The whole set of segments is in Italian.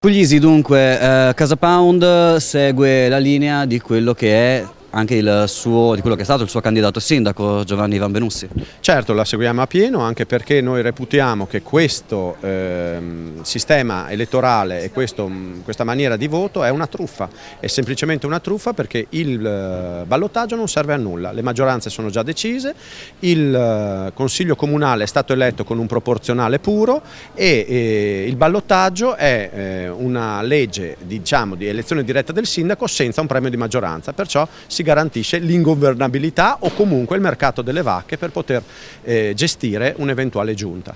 Puglisi dunque, eh, Casa Pound segue la linea di quello che è anche suo, di quello che è stato il suo candidato sindaco Giovanni Ivan Benussi. Certo, la seguiamo a pieno anche perché noi reputiamo che questo eh, sistema elettorale e questo, mm, questa maniera di voto è una truffa, è semplicemente una truffa perché il eh, ballottaggio non serve a nulla, le maggioranze sono già decise, il eh, Consiglio Comunale è stato eletto con un proporzionale puro e il ballottaggio è eh, una legge diciamo, di elezione diretta del sindaco senza un premio di maggioranza, perciò si si garantisce l'ingovernabilità o comunque il mercato delle vacche per poter eh, gestire un'eventuale giunta.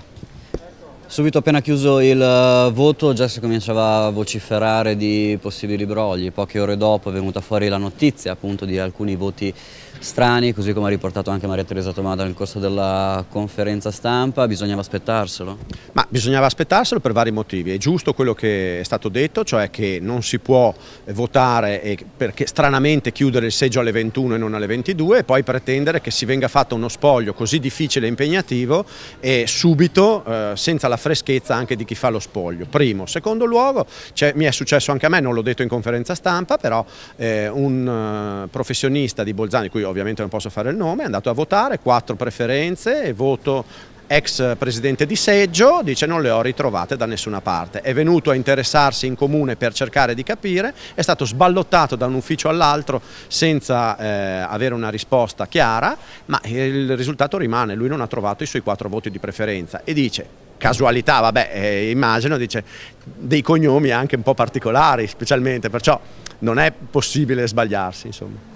Subito appena chiuso il eh, voto già si cominciava a vociferare di possibili brogli, poche ore dopo è venuta fuori la notizia appunto di alcuni voti strani, così come ha riportato anche Maria Teresa Tomada nel corso della conferenza stampa, bisognava aspettarselo? Ma bisognava aspettarselo per vari motivi, è giusto quello che è stato detto, cioè che non si può eh, votare perché stranamente chiudere il seggio alle 21 e non alle 22 e poi pretendere che si venga fatto uno spoglio così difficile e impegnativo e subito eh, senza la freschezza anche di chi fa lo spoglio, primo. Secondo luogo mi è successo anche a me, non l'ho detto in conferenza stampa, però eh, un eh, professionista di Bolzano, di cui ho ovviamente non posso fare il nome, è andato a votare, quattro preferenze e voto ex presidente di seggio, dice non le ho ritrovate da nessuna parte. È venuto a interessarsi in comune per cercare di capire, è stato sballottato da un ufficio all'altro senza eh, avere una risposta chiara, ma il risultato rimane, lui non ha trovato i suoi quattro voti di preferenza e dice casualità, vabbè, eh, immagino, dice dei cognomi anche un po' particolari specialmente, perciò non è possibile sbagliarsi, insomma.